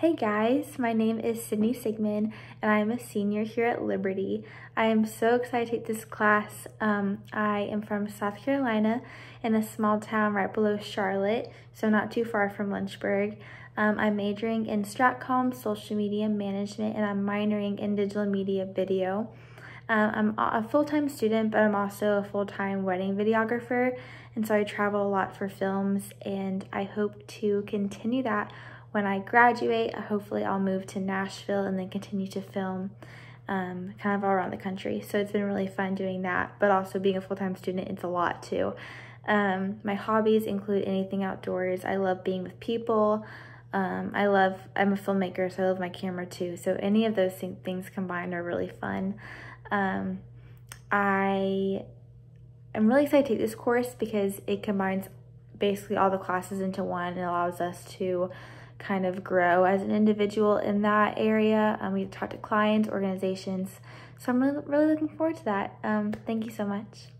Hey guys, my name is Sydney Sigmund and I'm a senior here at Liberty. I am so excited to take this class. Um, I am from South Carolina in a small town right below Charlotte, so not too far from Lynchburg. Um, I'm majoring in Stratcom, social media management, and I'm minoring in digital media video. Um, I'm a full-time student, but I'm also a full-time wedding videographer, and so I travel a lot for films, and I hope to continue that when I graduate, hopefully I'll move to Nashville and then continue to film um, kind of all around the country. So it's been really fun doing that, but also being a full-time student, it's a lot too. Um, my hobbies include anything outdoors. I love being with people. Um, I love, I'm a filmmaker, so I love my camera too. So any of those things combined are really fun. Um, I am really excited to take this course because it combines basically all the classes into one and allows us to kind of grow as an individual in that area. Um, we talk to clients, organizations. So I'm really looking forward to that. Um, thank you so much.